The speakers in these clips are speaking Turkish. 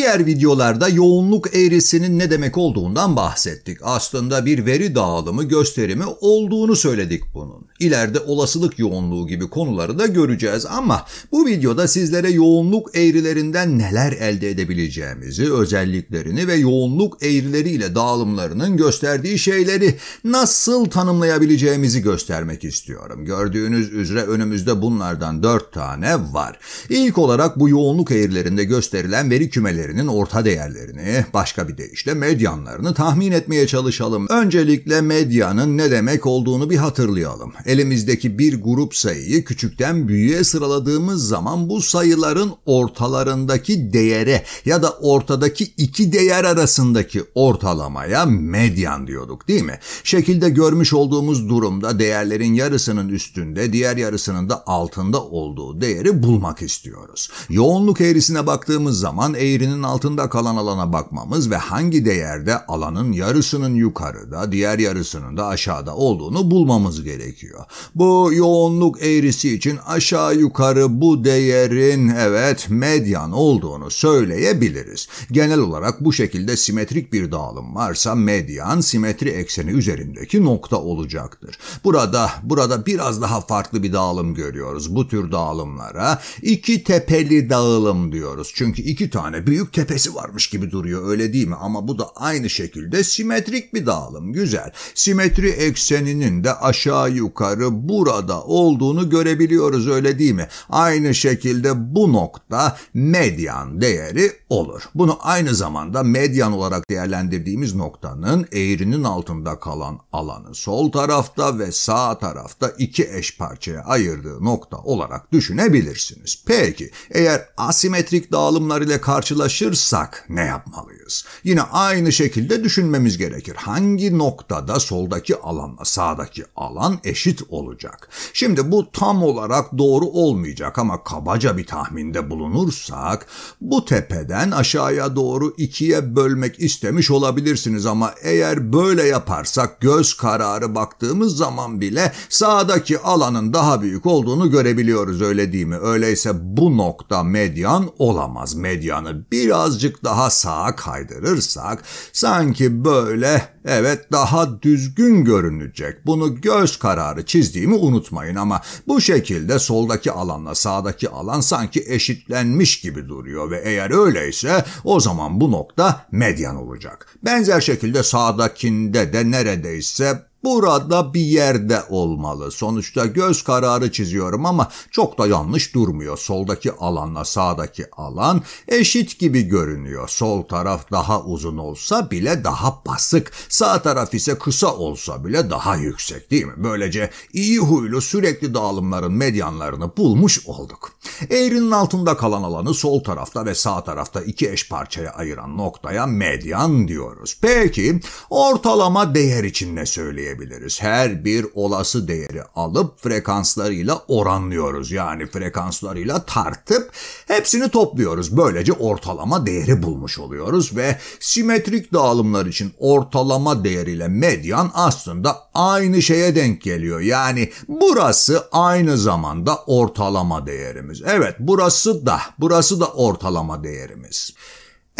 Diğer videolarda yoğunluk eğrisinin ne demek olduğundan bahsettik. Aslında bir veri dağılımı gösterimi olduğunu söyledik bunun. İleride olasılık yoğunluğu gibi konuları da göreceğiz ama bu videoda sizlere yoğunluk eğrilerinden neler elde edebileceğimizi, özelliklerini ve yoğunluk eğrileriyle dağılımlarının gösterdiği şeyleri nasıl tanımlayabileceğimizi göstermek istiyorum. Gördüğünüz üzere önümüzde bunlardan 4 tane var. İlk olarak bu yoğunluk eğrilerinde gösterilen veri kümeleri değerlerinin orta değerlerini, başka bir deyişle medyanlarını tahmin etmeye çalışalım. Öncelikle medyanın ne demek olduğunu bir hatırlayalım. Elimizdeki bir grup sayıyı küçükten büyüğe sıraladığımız zaman bu sayıların ortalarındaki değere ya da ortadaki iki değer arasındaki ortalamaya medyan diyorduk değil mi? Şekilde görmüş olduğumuz durumda değerlerin yarısının üstünde, diğer yarısının da altında olduğu değeri bulmak istiyoruz. Yoğunluk eğrisine baktığımız zaman eğrinin sınırının altında kalan alana bakmamız ve hangi değerde alanın yarısının yukarıda, diğer yarısının da aşağıda olduğunu bulmamız gerekiyor. Bu yoğunluk eğrisi için aşağı yukarı bu değerin evet medyan olduğunu söyleyebiliriz. Genel olarak bu şekilde simetrik bir dağılım varsa medyan simetri ekseni üzerindeki nokta olacaktır. Burada burada biraz daha farklı bir dağılım görüyoruz. Bu tür dağılımlara iki tepeli dağılım diyoruz. Çünkü iki tane büyük tepesi varmış gibi duruyor öyle değil mi? Ama bu da aynı şekilde simetrik bir dağılım güzel. Simetri ekseninin de aşağı yukarı burada olduğunu görebiliyoruz öyle değil mi? Aynı şekilde bu nokta medyan değeri olur. Bunu aynı zamanda medyan olarak değerlendirdiğimiz noktanın eğrinin altında kalan alanı sol tarafta ve sağ tarafta iki eş parçaya ayırdığı nokta olarak düşünebilirsiniz. Peki eğer asimetrik dağılımlar ile karşılaşırsanız karşılaşırsak ne yapmalıyız? alabiliriz. Yine aynı şekilde düşünmemiz gerekir. Hangi noktada soldaki alanla sağdaki alan eşit olacak? Şimdi bu tam olarak doğru olmayacak ama kabaca bir tahminde bulunursak bu tepeden aşağıya doğru ikiye bölmek istemiş olabilirsiniz ama eğer böyle yaparsak göz kararı baktığımız zaman bile sağdaki alanın daha büyük olduğunu görebiliyoruz öyle değil mi? Öyleyse bu nokta medyan olamaz. Medyanı birazcık daha sağa kay kaydırırsak sanki böyle evet daha düzgün görünecek. Bunu göz kararı çizdiğimi unutmayın ama bu şekilde soldaki alanla sağdaki alan sanki eşitlenmiş gibi duruyor ve eğer öyleyse o zaman bu nokta medyan olacak. Benzer şekilde sağdakinde de neredeyse Burada bir yerde olmalı. Sonuçta göz kararı çiziyorum ama çok da yanlış durmuyor. Soldaki alanla sağdaki alan eşit gibi görünüyor. Sol taraf daha uzun olsa bile daha basık. Sağ taraf ise kısa olsa bile daha yüksek değil mi? Böylece iyi huylu sürekli dağılımların medyanlarını bulmuş olduk. Eğrinin altında kalan alanı sol tarafta ve sağ tarafta iki eş parçaya ayıran noktaya medyan diyoruz. Peki ortalama değer için ne söyleyeyim? söyleyebiliriz. Her bir olası değeri alıp frekanslarıyla oranlıyoruz. Yani frekanslarıyla tartıp hepsini topluyoruz. Böylece ortalama değeri bulmuş oluyoruz ve simetrik dağılımlar için ortalama değeriyle medyan aslında aynı şeye denk geliyor. Yani burası aynı zamanda ortalama değerimiz. Evet burası da burası da ortalama değerimiz.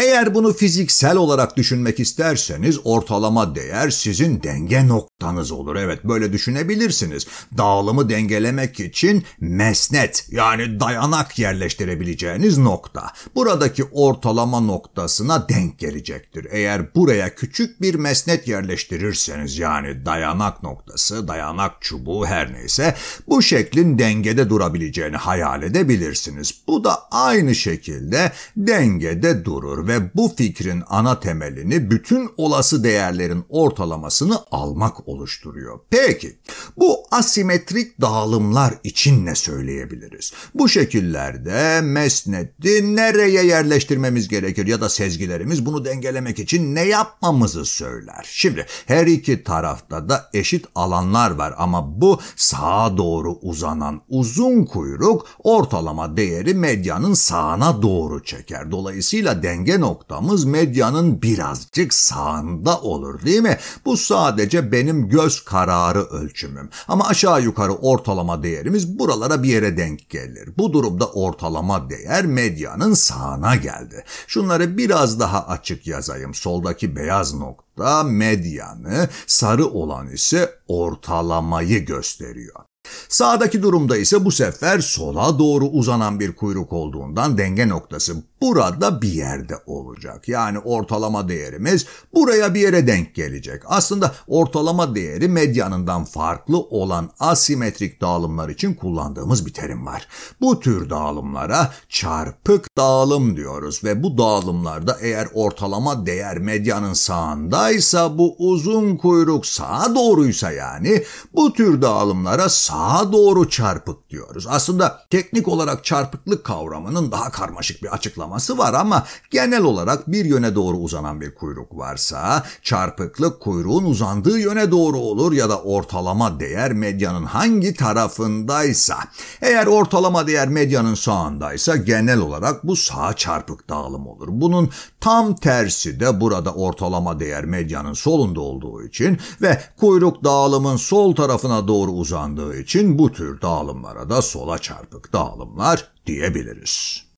Eğer bunu fiziksel olarak düşünmek isterseniz ortalama değer sizin denge noktanız olur. Evet böyle düşünebilirsiniz. Dağılımı dengelemek için mesnet yani dayanak yerleştirebileceğiniz nokta. Buradaki ortalama noktasına denk gelecektir. Eğer buraya küçük bir mesnet yerleştirirseniz yani dayanak noktası, dayanak çubuğu her neyse bu şeklin dengede durabileceğini hayal edebilirsiniz. Bu da aynı şekilde dengede durur ve bu fikrin ana temelini bütün olası değerlerin ortalamasını almak oluşturuyor. Peki bu asimetrik dağılımlar için ne söyleyebiliriz? Bu şekillerde mesnedi nereye yerleştirmemiz gerekir ya da sezgilerimiz bunu dengelemek için ne yapmamızı söyler. Şimdi her iki tarafta da eşit alanlar var ama bu sağa doğru uzanan uzun kuyruk ortalama değeri medyanın sağına doğru çeker. Dolayısıyla denge gölge noktamız medyanın birazcık sağında olur değil mi? Bu sadece benim göz kararı ölçümüm. Ama aşağı yukarı ortalama değerimiz buralara bir yere denk gelir. Bu durumda ortalama değer medyanın sağına geldi. Şunları biraz daha açık yazayım. Soldaki beyaz nokta medyanı, sarı olan ise ortalamayı gösteriyor. Sağdaki durumda ise bu sefer sola doğru uzanan bir kuyruk olduğundan denge noktası burada bir yerde olacak. Yani ortalama değerimiz buraya bir yere denk gelecek. Aslında ortalama değeri medyanından farklı olan asimetrik dağılımlar için kullandığımız bir terim var. Bu tür dağılımlara çarpık dağılım diyoruz ve bu dağılımlarda eğer ortalama değer medyanın sağındaysa bu uzun kuyruk sağa doğruysa yani bu tür dağılımlara sağ daha doğru çarpık diyoruz. Aslında teknik olarak çarpıklık kavramının daha karmaşık bir açıklaması var ama genel olarak bir yöne doğru uzanan bir kuyruk varsa çarpıklık kuyruğun uzandığı yöne doğru olur ya da ortalama değer medyanın hangi tarafındaysa. Eğer ortalama değer medyanın sağındaysa genel olarak bu sağ çarpık dağılım olur. Bunun Tam tersi de burada ortalama değer medyanın solunda olduğu için ve kuyruk dağılımın sol tarafına doğru uzandığı için bu tür dağılımlara da sola çarpık dağılımlar diyebiliriz.